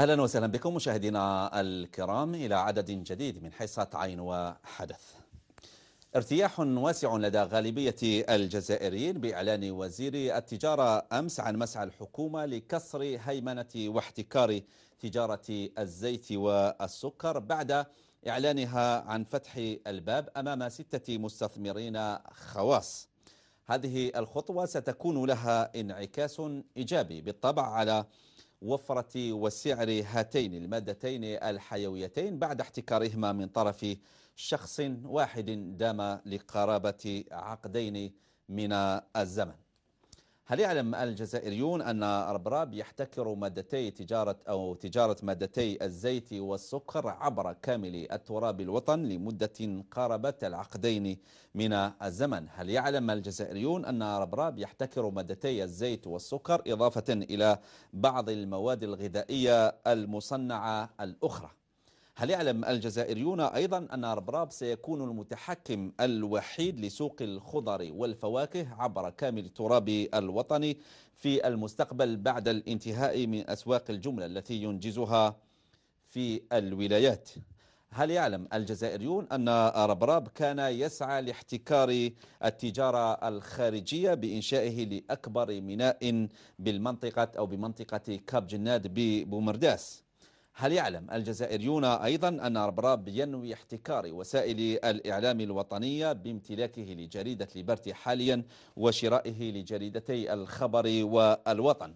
أهلا وسهلا بكم مشاهدينا الكرام إلى عدد جديد من حصة عين وحدث ارتياح واسع لدى غالبية الجزائريين بإعلان وزير التجارة أمس عن مسعى الحكومة لكسر هيمنة واحتكار تجارة الزيت والسكر بعد إعلانها عن فتح الباب أمام ستة مستثمرين خواص هذه الخطوة ستكون لها انعكاس إيجابي بالطبع على وفرة وسعر هاتين المادتين الحيويتين بعد احتكارهما من طرف شخص واحد دام لقرابة عقدين من الزمن هل يعلم الجزائريون أن أربراب يحتكر مادتي تجارة أو تجارة مادتي الزيت والسكر عبر كامل التراب الوطن لمدة قاربت العقدين من الزمن هل يعلم الجزائريون أن أربراب يحتكر مادتي الزيت والسكر إضافة إلى بعض المواد الغذائية المصنعة الأخرى هل يعلم الجزائريون أيضا أن ربراب سيكون المتحكم الوحيد لسوق الخضر والفواكه عبر كامل التراب الوطني في المستقبل بعد الانتهاء من أسواق الجملة التي ينجزها في الولايات هل يعلم الجزائريون أن ربراب كان يسعى لاحتكار التجارة الخارجية بإنشائه لأكبر ميناء بالمنطقة أو بمنطقة كاب جناد ببومرداس هل يعلم الجزائريون أيضا أن أربراب ينوي احتكار وسائل الإعلام الوطنية بامتلاكه لجريدة ليبرتي حاليا وشرائه لجريدتي الخبر والوطن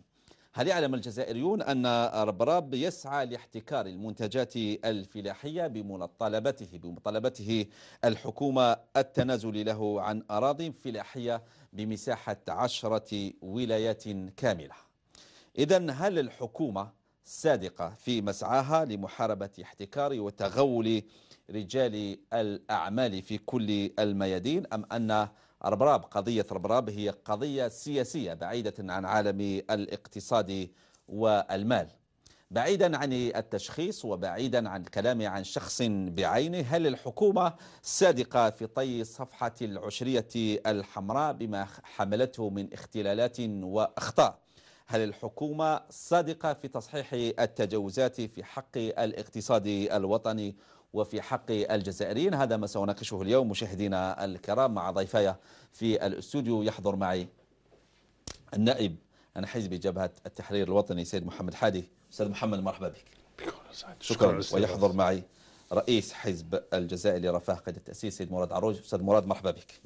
هل يعلم الجزائريون أن ربراب يسعى لاحتكار المنتجات الفلاحية بمطالبته بمطالبته الحكومة التنازل له عن أراضي فلاحية بمساحة عشرة ولايات كاملة إذا هل الحكومة صادقة في مسعاها لمحاربة احتكار وتغول رجال الأعمال في كل الميادين أم أن ربراب قضية ربراب هي قضية سياسية بعيدة عن عالم الاقتصاد والمال بعيدا عن التشخيص وبعيدا عن الكلام عن شخص بعينه هل الحكومة صادقة في طي صفحة العشرية الحمراء بما حملته من اختلالات وأخطاء هل الحكومة صادقة في تصحيح التجاوزات في حق الاقتصاد الوطني وفي حق الجزائريين هذا ما سنناقشه اليوم مشاهدينا الكرام مع ضيفاي في الاستوديو يحضر معي النائب عن حزب جبهة التحرير الوطني سيد محمد حادي أستاذ محمد مرحبا بك شكرا, شكرا ويحضر معي رئيس حزب الجزائري رفاه قيد التأسيس سيد مراد عروج أستاذ مراد مرحبا بك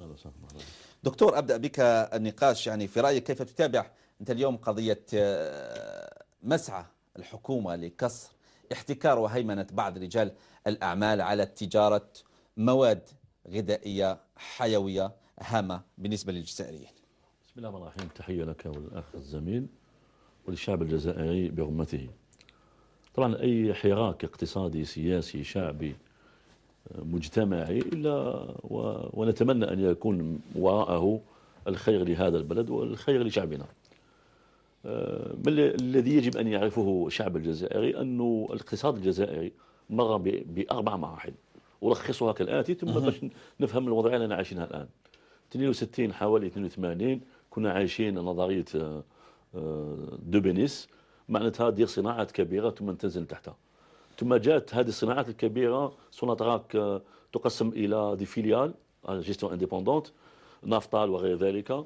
دكتور أبدأ بك النقاش يعني في رأيك كيف تتابع أنت اليوم قضية آه، مسعى الحكومة لكسر احتكار وهيمنة بعض رجال الأعمال على تجارة مواد غذائية حيوية هامة بالنسبة للجزائريين بسم الله الرحمن الرحيم تحية لك والأخ الزميل وللشعب الجزائري برمته طبعا أي حراك اقتصادي سياسي شعبي آه، مجتمعي إلا و... ونتمنى أن يكون وراءه الخير لهذا البلد والخير لشعبنا ما آه، الذي يجب أن يعرفه الشعب الجزائري أنه الاقتصاد الجزائري مر بأربع مراحل ألخصها كالآتي ثم باش نفهم الوضعية اللي عايشينها الآن 62 حوالي 82 كنا عايشين نظرية آه، آه، دوبينيس معناتها دير صناعات كبيرة ثم تنزل تحتها ثم جاءت هذه الصناعات الكبيرة سوناتراك تقسم إلى دي فيليال جيستيون انديبوندونت نافطال وغير ذلك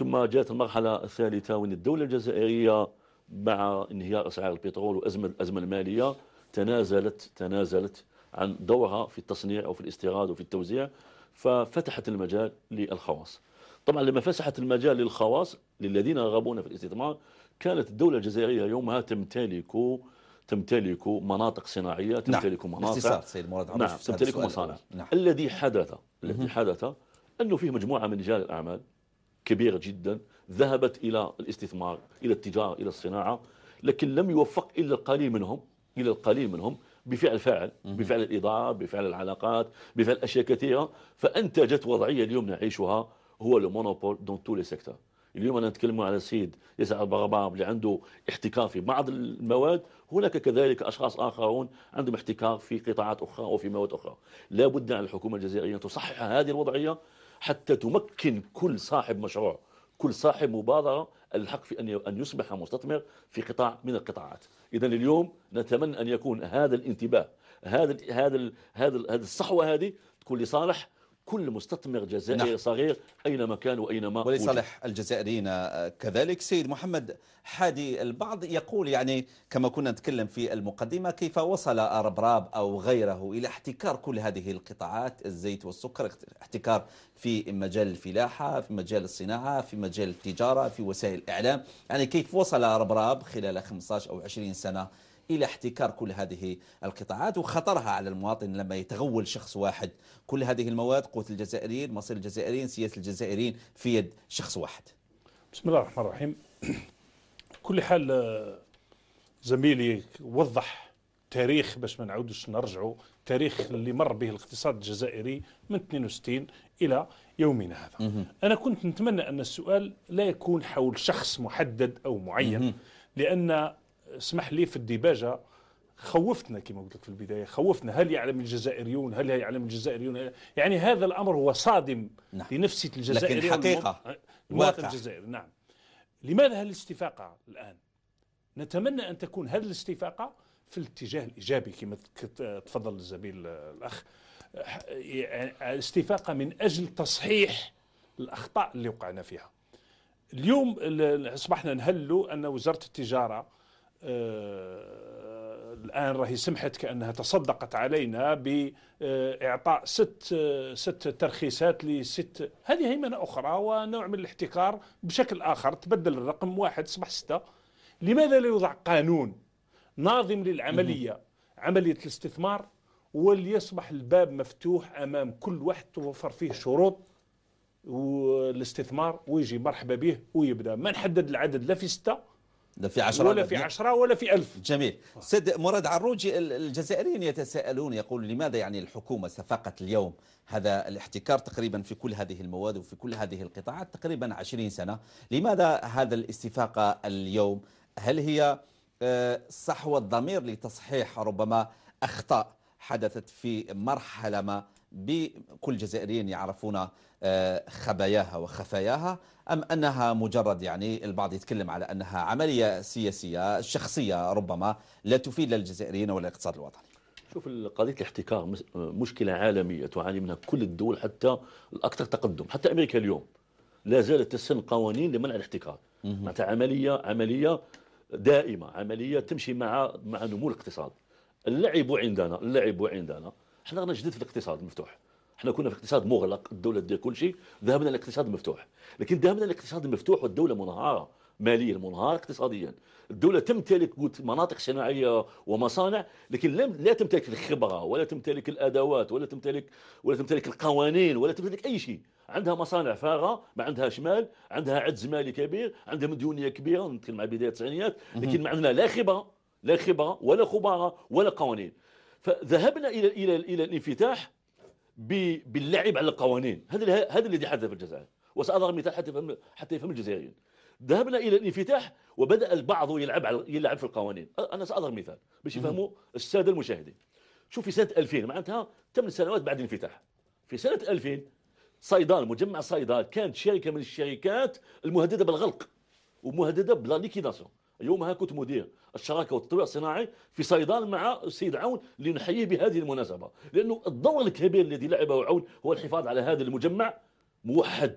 ثم جاءت المرحلة الثالثة وأن الدولة الجزائرية مع انهيار أسعار البترول وأزمة الأزمة المالية تنازلت تنازلت عن دورها في التصنيع أو في الاستيراد وفي التوزيع ففتحت المجال للخواص طبعا لما فسحت المجال للخواص للذين رغبون في الاستثمار كانت الدولة الجزائرية يومها تمتلك تمتلك مناطق صناعية نعم، تمتلك نعم. مناطق سيد مراد نعم تمتلك مصانع نعم. الذي حدث نعم. الذي حدث أنه فيه مجموعة من رجال الأعمال كبيرة جدا ذهبت إلى الاستثمار إلى التجارة إلى الصناعة لكن لم يوفق إلا القليل منهم إلى القليل منهم بفعل فاعل بفعل الإدارة بفعل العلاقات بفعل أشياء كثيرة فأنتجت وضعية اليوم نعيشها هو المونوبول دون تو لي سيكتور اليوم أنا نتكلم على سيد يسعى البغباب اللي عنده احتكار في بعض المواد هناك كذلك أشخاص آخرون عندهم احتكار في قطاعات أخرى وفي مواد أخرى لا بد على الحكومة الجزائرية أن تصحح هذه الوضعية حتى تمكن كل صاحب مشروع كل صاحب مبادرة الحق في أن يصبح مستثمر في قطاع من القطاعات إذا اليوم نتمنى أن يكون هذا الانتباه هذا هذا هذا هذا الصحوة هذه تكون لصالح كل مستثمر جزائري نعم. صغير أينما كان وأينما ولصالح الجزائريين آه، كذلك سيد محمد حادي البعض يقول يعني كما كنا نتكلم في المقدمة كيف وصل أربراب أو غيره إلى احتكار كل هذه القطاعات الزيت والسكر احتكار في مجال الفلاحة في مجال الصناعة في مجال التجارة في وسائل الإعلام يعني كيف وصل ربراب خلال 15 أو 20 سنة إلى احتكار كل هذه القطاعات وخطرها على المواطن لما يتغول شخص واحد كل هذه المواد قوت الجزائريين مصير الجزائريين سياسة الجزائريين في يد شخص واحد بسم الله الرحمن الرحيم كل حال آه، زميلي وضح تاريخ باش ما نعاودوش نرجعوا تاريخ اللي مر به الاقتصاد الجزائري من 62 الى يومنا هذا مه. انا كنت نتمنى ان السؤال لا يكون حول شخص محدد او معين مه. لان اسمح لي في الديباجه خوفتنا كما قلت لك في البدايه خوفتنا هل يعلم الجزائريون هل يعلم الجزائريون يعني هذا الامر هو صادم نعم. لنفسيه الجزائريين لكن حقيقه المواطن الجزائري نعم لماذا الاستفاقه الان نتمنى ان تكون هذه الاستفاقه في الاتجاه الايجابي كما تفضل الزميل الاخ استفاقه من اجل تصحيح الاخطاء اللي وقعنا فيها اليوم اصبحنا نهلوا ان وزاره التجاره آه، الآن راهي سمحت كأنها تصدقت علينا بإعطاء ست ست ترخيصات لست هذه هيمنة أخرى ونوع من الاحتكار بشكل آخر تبدل الرقم واحد أصبح ستة لماذا لا يوضع قانون ناظم للعملية عملية الاستثمار وليصبح الباب مفتوح أمام كل واحد توفر فيه شروط والاستثمار ويجي مرحبا به ويبدأ ما نحدد العدد لا في ستة لا في عشرة ولا في عشرة ولا في ألف جميل سيد مراد عروجي الجزائريين يتساءلون يقول لماذا يعني الحكومة سفقت اليوم هذا الاحتكار تقريبا في كل هذه المواد وفي كل هذه القطاعات تقريبا عشرين سنة لماذا هذا الاستفاقة اليوم هل هي آه، صحوة ضمير لتصحيح ربما أخطاء حدثت في مرحلة ما بكل جزائريين يعرفون آه، خباياها وخفاياها أم أنها مجرد يعني البعض يتكلم على أنها عملية سياسية شخصية ربما لا تفيد الجزائريين ولا الاقتصاد الوطني شوف قضية الاحتكار مشكلة عالمية تعاني منها كل الدول حتى الأكثر تقدم حتى أمريكا اليوم لا زالت تسن قوانين لمنع الاحتكار معناتها عملية عملية دائمة عملية تمشي مع مع نمو الاقتصاد اللعب عندنا اللعب عندنا حنا رانا جدد في الاقتصاد المفتوح حنا كنا في اقتصاد مغلق الدوله تدير كل شيء ذهبنا للاقتصاد المفتوح لكن ذهبنا للاقتصاد المفتوح والدوله منهاره ماليا منهار اقتصاديا الدولة تمتلك مناطق صناعية ومصانع لكن لم لا تمتلك الخبرة ولا تمتلك الأدوات ولا تمتلك ولا تمتلك القوانين ولا تمتلك أي شيء عندها مصانع فارغة ما عندهاش مال عندها عجز مالي كبير عندها مديونية كبيرة نتكلم مع بداية التسعينيات لكن ما عندنا لا خبرة لا خبرة ولا خبراء ولا قوانين فذهبنا إلى إلى إلى الانفتاح باللعب على القوانين هذا هذا الذي حدث في الجزائر وسأضرب مثال حتى يفهم حتى يفهم الجزائريين ذهبنا الى الانفتاح وبدا البعض يلعب على يلعب في القوانين انا ساضرب مثال باش يفهموا الساده المشاهدين شوف في سنه 2000 معناتها 8 سنوات بعد الانفتاح في سنه 2000 صيدال مجمع صيدال كانت شركه من الشركات المهدده بالغلق ومهدده بلا ليكيداسيون اليوم ها كنت مدير الشراكه والتطوير الصناعي في صيدان مع السيد عون لنحييه بهذه المناسبه لانه الدور الكبير الذي لعبه عون هو الحفاظ على هذا المجمع موحد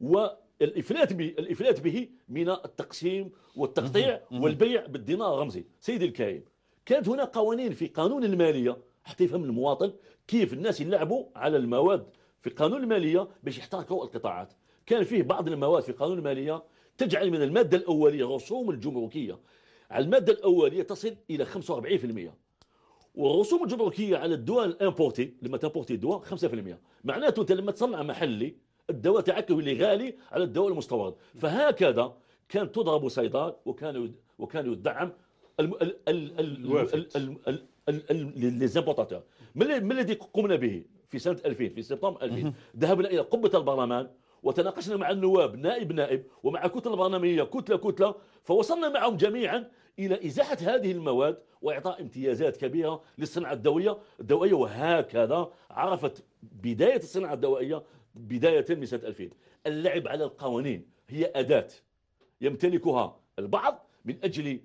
والافلات به الافلات به من التقسيم والتقطيع والبيع بالدينار الرمزي سيدي الكريم كانت هناك قوانين في قانون الماليه حتى يفهم المواطن كيف الناس يلعبوا على المواد في قانون الماليه باش يحتركوا القطاعات كان فيه بعض المواد في قانون الماليه تجعل من المادة الأولية رسوم الجمركية على المادة الأولية تصل إلى 45% والرسوم الجمركية على الدواء الامبورتي لما تامبورتي الدواء 5% معناته أنت لما تصنع محلي الدواء تاعك اللي غالي على الدواء المستورد فهكذا كان تضرب صيدار وكان وكان يدعم ليزامبورتاتور ما الذي قمنا به في سنه 2000 في سبتمبر 2000 ذهبنا الى قبه البرلمان وتناقشنا مع النواب نائب نائب ومع كتلة برلمانية كتلة كتلة فوصلنا معهم جميعا إلى إزاحة هذه المواد وإعطاء امتيازات كبيرة للصناعة الدوية الدوائية وهكذا عرفت بداية الصناعة الدوائية بداية من سنة 2000 اللعب على القوانين هي أداة يمتلكها البعض من أجل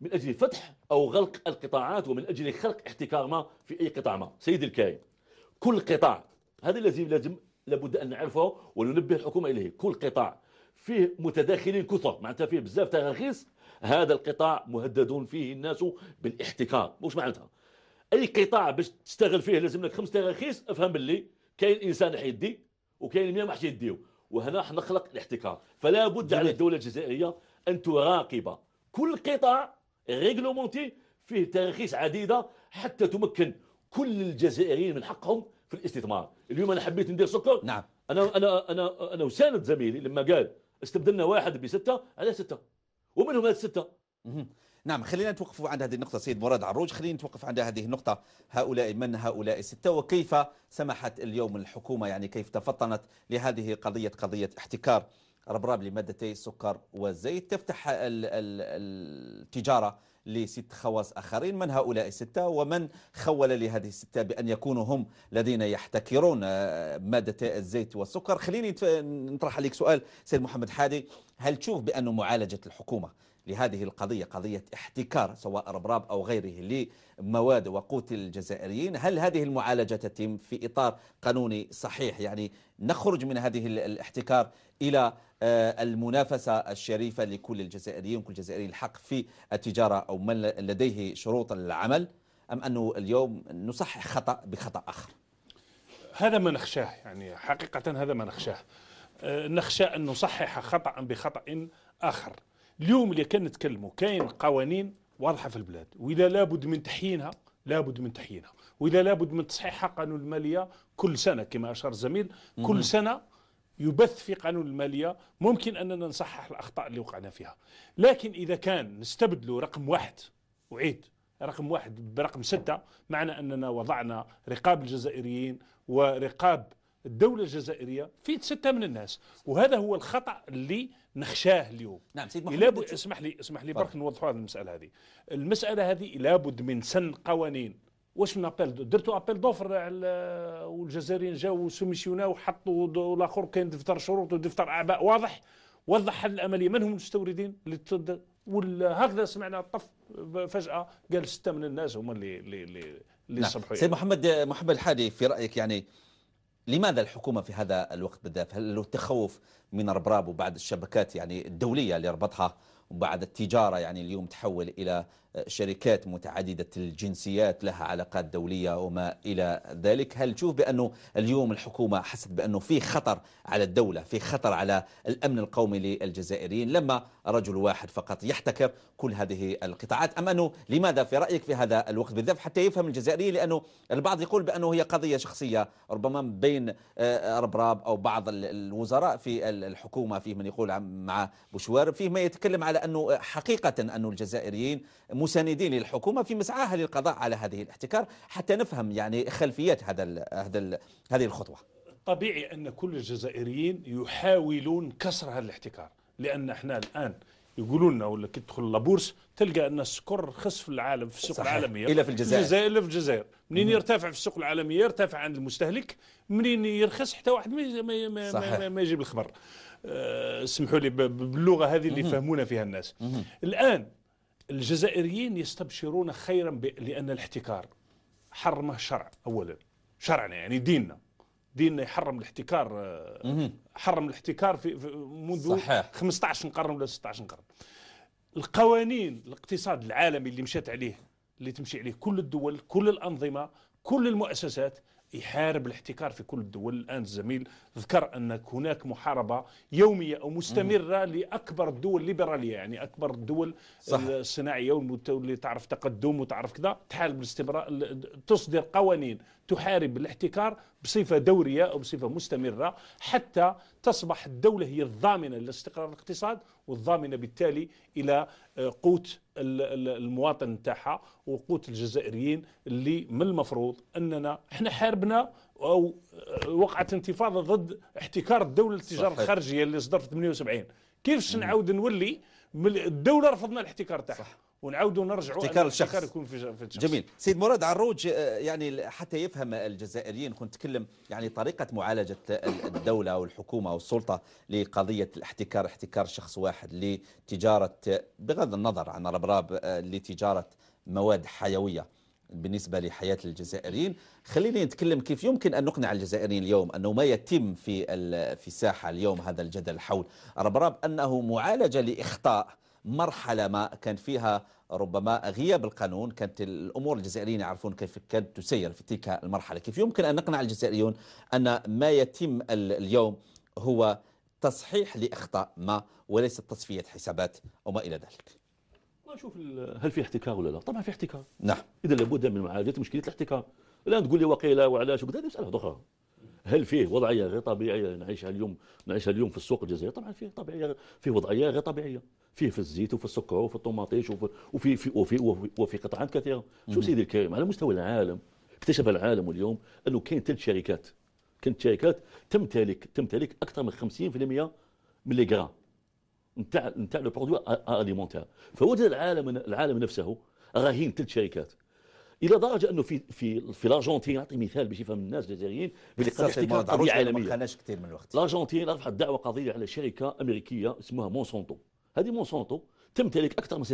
من أجل فتح أو غلق القطاعات ومن أجل خلق احتكار ما في أي قطاع ما سيد الكريم كل قطاع هذا الذي لازم لابد أن نعرفه وننبه الحكومة إليه كل قطاع فيه متداخلين كثر معناتها فيه بزاف تراخيص هذا القطاع مهددون فيه الناس بالاحتكار واش معناتها اي قطاع باش تشتغل فيه لازم لك خمس تراخيص افهم باللي كاين انسان حيدي وكاين 100 ما حيديو وهنا حنخلق الاحتكار فلا بد على الدوله الجزائريه ان تراقب كل قطاع ريغلومونتي فيه تراخيص عديده حتى تمكن كل الجزائريين من حقهم في الاستثمار اليوم انا حبيت ندير سكر نعم انا انا انا انا وساند زميلي لما قال استبدلنا واحد بسته على سته ومنهم هذه السته نعم خلينا نتوقفوا عند هذه النقطة سيد مراد عروج خلينا نتوقف عند هذه النقطة هؤلاء من هؤلاء الستة وكيف سمحت اليوم الحكومة يعني كيف تفطنت لهذه قضية قضية احتكار ربراب لمادتي السكر والزيت تفتح التجارة لست خواص آخرين من هؤلاء الستة ومن خول لهذه الستة بأن يكونوا هم الذين يحتكرون آه، مادة الزيت والسكر خليني نطرح عليك سؤال سيد محمد حادي هل تشوف بأن معالجة الحكومة لهذه القضية قضية احتكار سواء ربراب أو غيره لمواد وقوت الجزائريين هل هذه المعالجة تتم في إطار قانوني صحيح يعني نخرج من هذه الاحتكار إلى آه، المنافسة الشريفة لكل الجزائريين كل جزائري الحق في التجارة أو من لديه شروط العمل أم أنه اليوم نصحح خطأ بخطأ آخر هذا ما نخشاه يعني حقيقة هذا ما نخشاه آه، نخشى أن نصحح خطأ بخطأ آخر اليوم اللي كان نتكلموا كاين قوانين واضحه في البلاد واذا لابد من تحيينها لابد من تحيينها واذا لابد من تصحيحها قانون الماليه كل سنه كما اشار الزميل كل سنه يبث في قانون الماليه ممكن اننا نصحح الاخطاء اللي وقعنا فيها لكن اذا كان نستبدلوا رقم واحد اعيد رقم واحد برقم ستة معنى أننا وضعنا رقاب الجزائريين ورقاب الدولة الجزائرية في ستة من الناس وهذا هو الخطأ اللي نخشاه اليوم نعم سيد محمد اسمح لي اسمح لي برك نوضحوا هذه المسألة هذه المسألة هذه لابد من سن قوانين واش من ابل درتو ابيل دوفر على والجزائريين جاو سوميسيونا وحطوا الاخر كاين دفتر شروط ودفتر اعباء واضح وضح العمليه من هم المستوردين اللي وهكذا سمعنا طف فجاه قال سته من الناس هم اللي اللي اللي, اللي نعم. سيد محمد محمد الحادي في رايك يعني لماذا الحكومة في هذا الوقت بالذات هل له تخوف من ربراب وبعد الشبكات يعني الدولية اللي ربطها وبعد التجارة يعني اليوم تحول إلى شركات متعددة الجنسيات لها علاقات دولية وما إلى ذلك هل تشوف بأنه اليوم الحكومة حست بأنه في خطر على الدولة في خطر على الأمن القومي للجزائريين لما رجل واحد فقط يحتكر كل هذه القطاعات أم أنه لماذا في رأيك في هذا الوقت بالذات حتى يفهم الجزائري لأنه البعض يقول بأنه هي قضية شخصية ربما بين آه، ربراب أو بعض الوزراء في الحكومة فيه من يقول مع بوشوار فيه ما يتكلم على أنه حقيقة أنه الجزائريين مساندين للحكومة في مسعاها للقضاء على هذه الاحتكار حتى نفهم يعني خلفيات هذا الـ هذا الـ هذه الخطوة طبيعي أن كل الجزائريين يحاولون كسر هذا الاحتكار لأن احنا الآن يقولوا لنا ولا كي تدخل لابورس تلقى ان السكر رخص في العالم في السوق صحيح. العالميه الا في الجزائر الا في الجزائر منين يرتفع في السوق العالميه يرتفع عند المستهلك منين يرخص حتى واحد ما ما ما, ما, يجيب الخبر أه لي باللغه هذه اللي يفهمونا فيها الناس مم. الان الجزائريين يستبشرون خيرا لأن الاحتكار حرمه شرع أولا شرعنا يعني ديننا ديننا يحرم الاحتكار آه، حرم الاحتكار في منذ صحيح. 15 قرن ولا 16 قرن القوانين الاقتصاد العالمي اللي مشات عليه اللي تمشي عليه كل الدول كل الأنظمة كل المؤسسات يحارب الاحتكار في كل الدول الآن الزميل ذكر أن هناك محاربة يومية أو مستمرة لأكبر الدول الليبرالية يعني أكبر الدول صح. الصناعية واللي تعرف تقدم وتعرف كذا تحارب الاستبراء تصدر قوانين تحارب الاحتكار بصفة دورية أو بصفة مستمرة حتى تصبح الدولة هي الضامنة لاستقرار الاقتصاد والضامنة بالتالي إلى آه، قوت المواطن تاعها وقوت الجزائريين اللي من المفروض أننا احنا حاربنا أو آه، وقعت انتفاضة ضد احتكار الدولة للتجارة الخارجية اللي صدر في 78 كيفاش نعاود نولي الدولة رفضنا الاحتكار تاعها ونعاودوا نرجعوا احتكار الشخص يكون في, الشخص جميل سيد مراد عروج آه، يعني حتى يفهم الجزائريين كنت تكلم يعني طريقه معالجه الدوله او الحكومه او السلطه لقضيه الاحتكار احتكار شخص واحد لتجاره بغض النظر عن ربراب آه، لتجاره مواد حيويه بالنسبة لحياة الجزائريين خليني نتكلم كيف يمكن أن نقنع الجزائريين اليوم أنه ما يتم في في الساحة اليوم هذا الجدل حول ربراب أنه معالجة لإخطاء مرحلة ما كان فيها ربما غياب القانون كانت الأمور الجزائريين يعرفون كيف كانت تسير في تلك المرحلة كيف يمكن أن نقنع الجزائريون أن ما يتم اليوم هو تصحيح لأخطاء ما وليس تصفية حسابات أو ما إلى ذلك نشوف هل في احتكار ولا لا طبعا في احتكار نعم اذا لابد من معالجه مشكله الاحتكار لا تقول لي وقيله وعلاش وكذا هذه مساله اخرى هل فيه وضعيه غير طبيعيه نعيشها اليوم نعيشها اليوم في السوق الجزائري طبعا فيه طبيعيه فيه وضعيه غير طبيعيه فيه في الزيت وفي السكر وفي الطماطيش وفي وفي وفي, وفي, وفي, وفي قطعات كثيره شو سيدي الكريم على مستوى العالم اكتشف العالم اليوم انه كاين ثلاث شركات كانت شركات تمتلك تمتلك اكثر من 50% من لي غرا نتاع نتاع لو برودوي اليمونتير فوجد العالم العالم نفسه رهين ثلاث شركات الى درجه انه في في في الارجنتين نعطي مثال باش يفهم الناس الجزائريين باللي قضيه قضيه عالميه ما خناش كثير من الوقت الارجنتين رفعت دعوه قضيه على شركه امريكيه اسمها مونسونتو هذه مونسونتو تمتلك اكثر من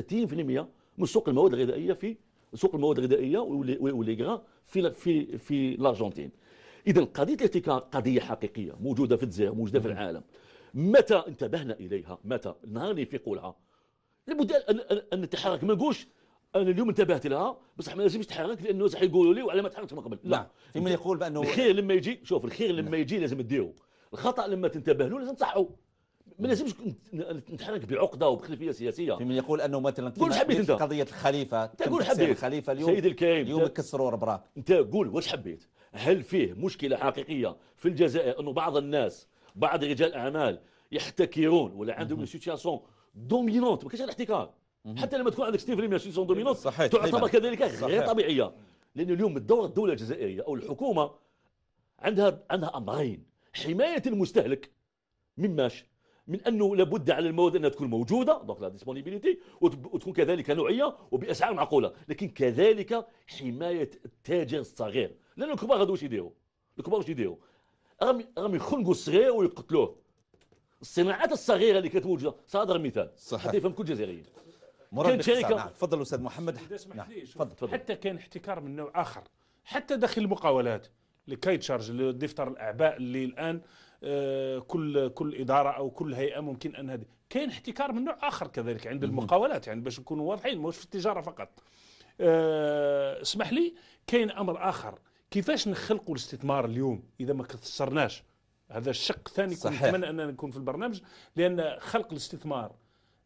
60% من سوق المواد الغذائيه في سوق المواد الغذائيه والليغرا في في في الارجنتين اذا قضيه الاحتكار قضيه حقيقيه موجوده في الجزائر موجوده في العالم متى انتبهنا اليها متى النهار اللي في قولها لابد ان نتحرك ما نقولش انا اليوم انتبهت لها بصح ما لازمش تحرك لانه صح يقولوا لي وعلى ما تحركت من قبل لا نعم. في من يقول بانه الخير لما يجي شوف الخير لما نعم. يجي لازم تديرو الخطا لما تنتبه له لازم تصحوا ما لازمش نتحرك بعقده وبخلفيه سياسيه في من يقول انه مثلا قول حبيت انت قضيه الخليفه قول حبيت الخليفه اليوم سيدي الكريم اليوم كسروا ربراك انت قول واش حبيت هل فيه مشكله حقيقيه في الجزائر انه بعض الناس بعض رجال الاعمال يحتكرون ولا عندهم سيتياسيون دومينونت ما كاينش الاحتكار حتى لما تكون عندك 60% من سيتياسيون دومينونت تعتبر كذلك غير طبيعيه لان اليوم الدور الدوله الجزائريه او الحكومه عندها عندها امرين حمايه المستهلك من ماش من انه لابد على المواد انها تكون موجوده دونك لا ديسبونيبيليتي وتكون كذلك نوعيه وباسعار معقوله لكن كذلك حمايه التاجر الصغير لان الكبار واش يديروا الكبار واش يديروا راهم راهم يخنقوا الصغير ويقتلوه الصناعات الصغيره اللي كانت موجوده سأضرب مثال صحيح حتى يفهم كل جزائري كانت شركه تفضل استاذ محمد نعم حتى كان احتكار من نوع اخر حتى داخل المقاولات لكي تشارج لدفتر الاعباء اللي الان آه، كل كل اداره او كل هيئه ممكن ان هذه كاين احتكار من نوع اخر كذلك عند المقاولات يعني باش نكونوا واضحين مش في التجاره فقط آه، اسمح لي كاين امر اخر كيفاش نخلقوا الاستثمار اليوم اذا ما كثرناش هذا الشق الثاني كنت نتمنى ان نكون في البرنامج لان خلق الاستثمار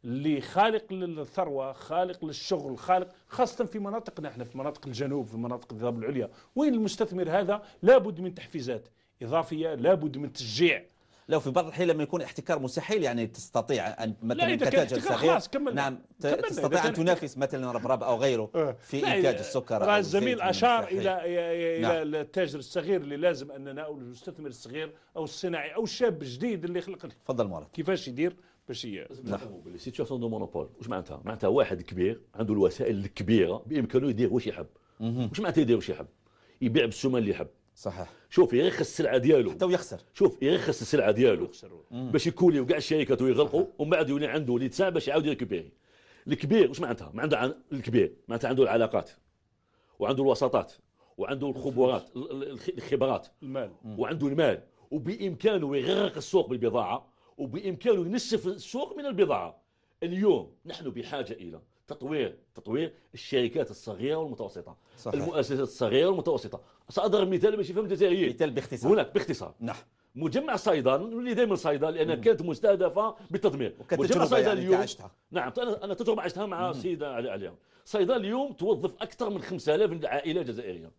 اللي خالق للثروه خالق للشغل خالق خاصه في مناطقنا احنا في مناطق الجنوب في مناطق الضباب العليا وين المستثمر هذا لابد من تحفيزات إضافية لابد من تشجيع لو في بعض الحين لما يكون احتكار مستحيل يعني تستطيع ان مثلا كتاجر صغير كملنا. نعم كملنا. تستطيع ان تنافس مثلا ربراب او غيره آه. في انتاج السكر الزميل اشار الى الى نعم. التاجر الصغير اللي لازم اننا او المستثمر الصغير او الصناعي او الشاب الجديد اللي خلق تفضل مولاي كيفاش يدير باش نعم. باللي سيتياسيون دو مونوبول واش معناتها؟ معناتها واحد كبير عنده الوسائل الكبيره بامكانه يدير واش يحب واش معناتها يدير واش يحب؟ يبيع بالسومه اللي يحب صحيح شوف يرخص السلعه ديالو حتى ويخسر شوف يرخص السلعه ديالو باش يكوليو كاع الشركات ويغلقوا ومن بعد يولي عنده لي تسع باش يعاود يريكوبيري الكبير واش معناتها ما عنده الكبير معناتها عنده العلاقات وعنده الوساطات وعنده الخبرات الخبرات المال وعنده المال وبامكانه يغرق السوق بالبضاعه وبامكانه ينسف السوق من البضاعه اليوم نحن بحاجه الى تطوير تطوير الشركات الصغيره والمتوسطه صحيح. المؤسسات الصغيره والمتوسطه ساضرب مثال باش يفهم الجزائريين مثال باختصار هناك باختصار نعم مجمع صيدا نولي دائما صيدا لان كانت مستهدفه بالتدمير مجمع صيدا يعني اليوم نعم انا تجربه عشتها مع السيده علي عليها صيدا اليوم توظف اكثر من 5000 عائله جزائريه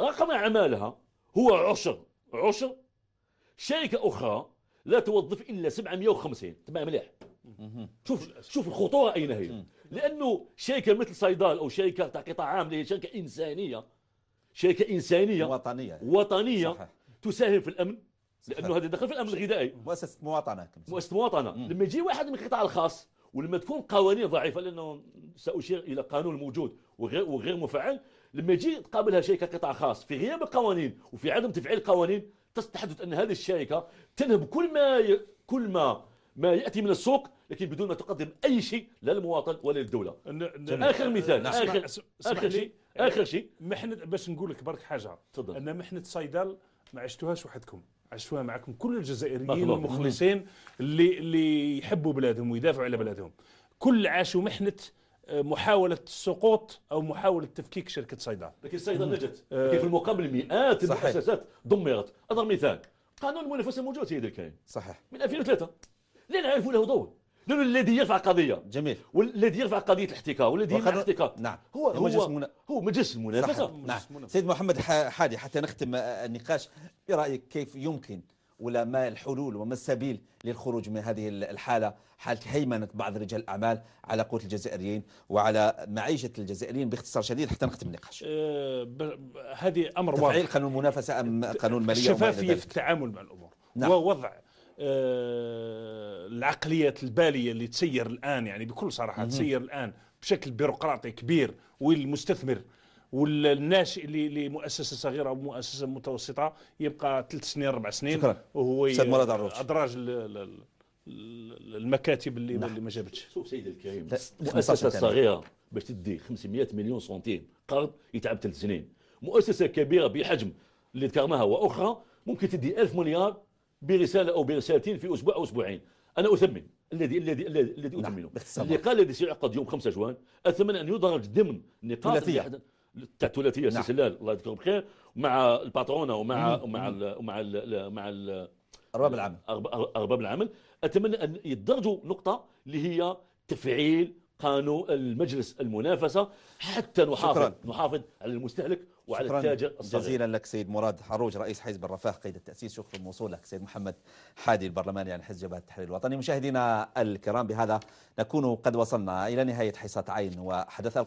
رقم اعمالها هو عشر عشر شركه اخرى لا توظف الا 750 تبع مليح شوف شوف الخطوره اين هي لانه شركه مثل صيدال او شركه تاع قطاع عام اللي هي شركه انسانيه شركه انسانيه وطنيه وطنيه صحيح. تساهم في الامن صحيح. لانه هذا دخل في الامن الغذائي مؤسسه مواطنه مؤسسه مواطنه مم. لما يجي واحد من القطاع الخاص ولما تكون قوانين ضعيفه لانه ساشير الى قانون موجود وغير وغير مفعل لما يجي تقابلها شركه قطاع خاص في غياب القوانين وفي عدم تفعيل القوانين تتحدث ان هذه الشركه تنهب كل ما ي... كل ما ما ياتي من السوق لكن بدون ما تقدم اي شيء لا للمواطن ولا للدوله اخر مثال نعم. اخر, آخر شيء اخر آه، شيء محنه باش نقول لك برك حاجه تفضل ان محنه صيدل ما عشتوهاش وحدكم عشتوها معكم كل الجزائريين المخلصين اللي اللي يحبوا بلادهم ويدافعوا على بلادهم كل عاشوا محنه آه، محاولة السقوط أو محاولة تفكيك شركة صيدل لكن صيدل نجت آه، لكن في المقابل مئات المؤسسات دمرت أضرب مثال قانون المنافسة الموجود سيدي الكريم صحيح من 2003 لا نعرفوا له دور لا الذي يرفع قضيه جميل والذي يرفع قضيه الاحتكار والذي يمنع الاحتكار نعم هو هو مجلس المنا... هو مجلس المنافسه نعم سيد محمد حادي حتى نختم النقاش برايك إيه كيف يمكن ولا ما الحلول وما السبيل للخروج من هذه الحالة حالة هيمنة بعض رجال الأعمال على قوة الجزائريين وعلى معيشة الجزائريين باختصار شديد حتى نختم النقاش أه، هذه أمر واضح تفعيل قانون المنافسة أم قانون مالية شفافية في التعامل مع الأمور نعم. ووضع آه، العقليات الباليه اللي تسير الان يعني بكل صراحه تسير الان بشكل بيروقراطي كبير والمستثمر والناشئ لمؤسسه صغيره او مؤسسه متوسطه يبقى ثلاث سنين اربع سنين شكرا وهو ادراج المكاتب اللي نعم. اللي ما جابتش شوف سيدي الكريم مؤسسه صغيره باش تدي 500 مليون سنتيم قرض يتعب ثلاث سنين مؤسسه كبيره بحجم اللي ذكرناها واخرى ممكن تدي 1000 مليار برسالة أو برسالتين في أسبوع أو أسبوعين أنا أثمن الذي الذي الذي الذي نعم، أثمنه اللي قال الذي سيعقد يوم 5 جوان أثمن أن يدرج ضمن نقاط ثلاثية تاع ثلاثيه نعم. سلال الله يذكره بخير مع الباترونه ومع ومع ومع مع ارباب العمل ارباب العمل اتمنى ان يدرجوا نقطه اللي هي تفعيل قانون المجلس المنافسه حتى نحافظ شكرا. نحافظ على المستهلك وعلى شكرا التاجر الصغير. جزيلا لك سيد مراد حروج رئيس حزب الرفاه قيد التأسيس شكرا لك سيد محمد حادي البرلماني يعني عن حزب جبهة التحرير الوطني مشاهدينا الكرام بهذا نكون قد وصلنا إلى نهاية حصة عين وحدث